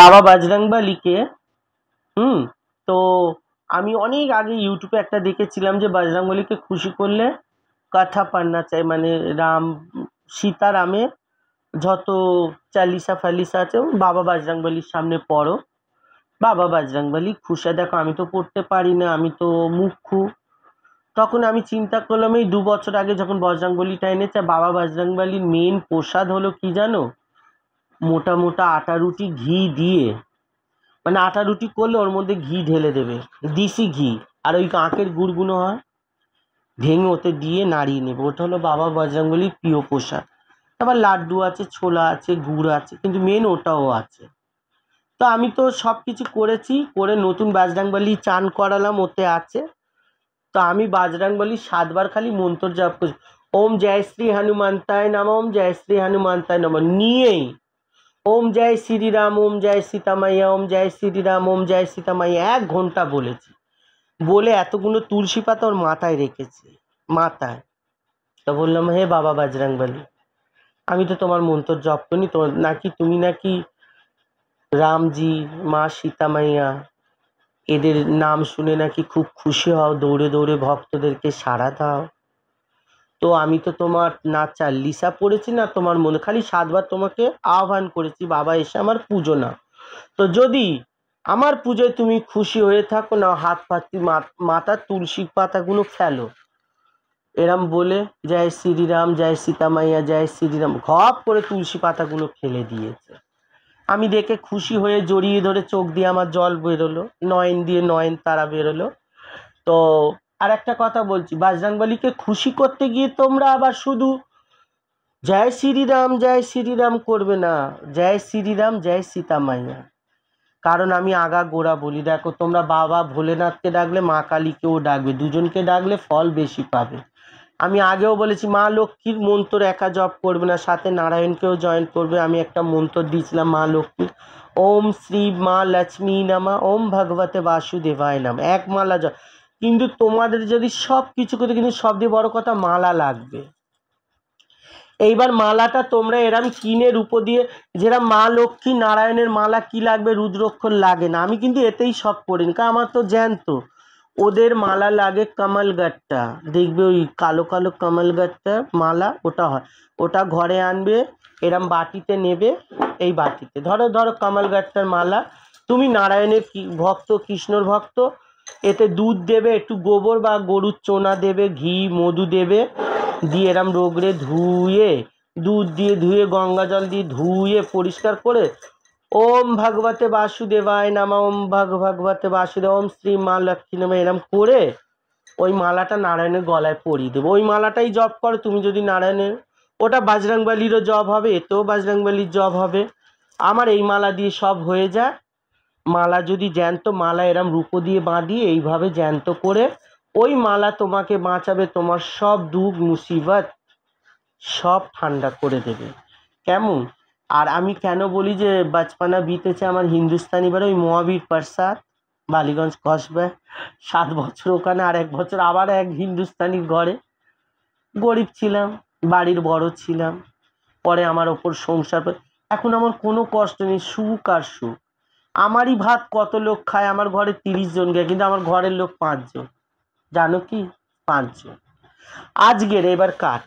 বাবা বাজরাংবালিকে হুম তো আমি অনেক আগে ইউটিউবে একটা দেখেছিলাম যে বাজরাংবালিকে খুশি করলে কথা পান্না চাই মানে রাম সীতারামের যত চালিসা ফালিসা আছে বাবা বাজরাংবলির সামনে পড়ো বাবা বাজরাংবালি খুশি দেখো আমি তো পড়তে পারি না আমি তো মুখ্য তখন আমি চিন্তা করলাম এই দু বছর আগে যখন বজরাংবলিটা এনেছে বাবা বজরাংবলির মেন প্রসাদ হলো কি জানো মোটা মোটা আটা রুটি ঘি দিয়ে মানে আটা রুটি করলে ওর মধ্যে ঘি ঢেলে দেবে দিশি ঘি আর ওই কাঁকের গুড়গুলো হয় ভেঙে ওতে দিয়ে নাড়িয়ে নেবে ওটা হলো বাবা বজরঙ্গলির প্রিয় পোশাক তারপর লাড্ডু আছে ছোলা আছে গুড় আছে কিন্তু মেন ওটাও আছে তো আমি তো সব কিছু করেছি করে নতুন বাজরাংবালি চান করালাম ওতে আছে তো আমি বাজরাংবালি সাতবার খালি মন্ত্র জাপ করছি ওম জয় শ্রী হনুমান তাই নাম ওম জয় শ্রী হনুমান তাই নাম নিয়েই ওম জয় শ্রীরাম ওম জয় সীতামাইয়া ওম জয় শ্রীরাম ওম জয় সীতামাইয়া এক ঘন্টা বলেছি বলে এতগুলো তুলসী পাতা ওর মাথায় রেখেছে মাথায় তো বললাম হে বাবা বাজরাংবালি আমি তো তোমার মন্ত্র জপ করি তোমার নাকি তুমি নাকি রামজি মা সীতামাইয়া এদের নাম শুনে নাকি খুব খুশি হও দৌড়ে দৌড়ে ভক্তদেরকে সাড়া দাও তো আমি তো তোমার না চাল্লিশা পড়েছি না তোমার মনে খালি সাতবার তোমাকে আহ্বান করেছি বাবা এসে আমার পুজো না তো যদি আমার পুজোয় তুমি খুশি হয়ে থাকো না হাত পাতি মাথার তুলসী পাতাগুলো ফেলো এরম বলে জয় শ্রীরাম জয় সীতামাইয়া জয় শ্রীরাম ঘপ করে তুলসী পাতাগুলো ফেলে দিয়েছে আমি দেখে খুশি হয়ে জড়িয়ে ধরে চোখ দিয়ে আমার জল বেরোলো নয়ন দিয়ে নয়ন তারা বেরোলো তো আর একটা কথা বলছি বাজরাংবলিকে খুশি করতে গিয়ে তোমরা আবার শুধু জয় শ্রীরাম জয় শ্রীরাম করবে না জয় শ্রীরাম জয় সীতা মাইয়া কারণ আমি আগা গোড়া বলি দেখো তোমরা বাবা ভোলেনাথকে ডাকলে মা কালীকেও ডাকবে দুজনকে ডাকলে ফল বেশি পাবে আমি আগেও বলেছি মা লক্ষ্মীর মন্ত্র একা জপ করবে না সাথে নারায়ণকেও জয়েন করবে আমি একটা মন্ত্র দিয়েছিলাম মা লক্ষ্মীর ওম শ্রী মা লক্ষ্মী নামা ওম ভগবতে বাসুদেবায় নাম এক মালা জপ কিন্তু তোমাদের যদি সব কিছু করে কিন্তু সবচেয়ে বড় কথা মালা লাগবে এইবার মালাটা তোমরা এরম কিনের উপর দিয়ে যেরা মা লক্ষ্মী নারায়ণের মালা কি লাগবে রুদ্রক্ষর লাগে না আমি কিন্তু এতেই শখ পড়ি না আমার তো জ্যান্ত ওদের মালা লাগে কামাল গাটটা দেখবে ওই কালো কালো কামাল গাটটা মালা ওটা হয় ওটা ঘরে আনবে এরম বাটিতে নেবে এই বাটিতে ধরো ধরো কামাল গাটটার মালা তুমি নারায়ণের ভক্ত কৃষ্ণর ভক্ত এতে দুধ দেবে একটু গোবর বা গরুর চোনা দেবে ঘি মধু দেবে দিয়ে এরম রোগরে ধুয়ে দুধ দিয়ে ধুয়ে গঙ্গা জল দিয়ে ধুয়ে পরিষ্কার করে ওম ভাগবতে বাসুদেবায় নামা ওম ভাগ ভাগবতে বাসুদেব ওম শ্রী মা লক্ষ্মী নামে এরম করে ওই মালাটা নারায়ণের গলায় পরিয়ে দেবো ওই মালাটাই জব করো তুমি যদি নারায়ণের ওটা বাজরাংবালিরও জব হবে এতেও বাজরাংবালির জব হবে আমার এই মালা দিয়ে সব হয়ে যায় মালা যদি জ্যান্ত মালা এরম রূপো দিয়ে বাঁধিয়ে এইভাবে জ্যান্ত করে ওই মালা তোমাকে বাঁচাবে তোমার সব দুঃখ মুসিবত সব ঠান্ডা করে দেবে কেমন আর আমি কেন বলি যে বাচপানা বিতেছে আমার হিন্দুস্তানি বারে ওই মহাবীর প্রসাদ বালিগঞ্জ কসবে সাত বছর ওখানে আর এক বছর আবার এক হিন্দুস্তানির ঘরে গরিব ছিলাম বাড়ির বড় ছিলাম পরে আমার ওপর সংসার এখন আমার কোনো কষ্ট নেই সুখ আর সুখ আমারই ভাত কত লোক খায় আমার ঘরে তিরিশ জন খায় কিন্তু আমার ঘরের লোক পাঁচজন জানো কি পাঁচজন আজকের এবার কাঠ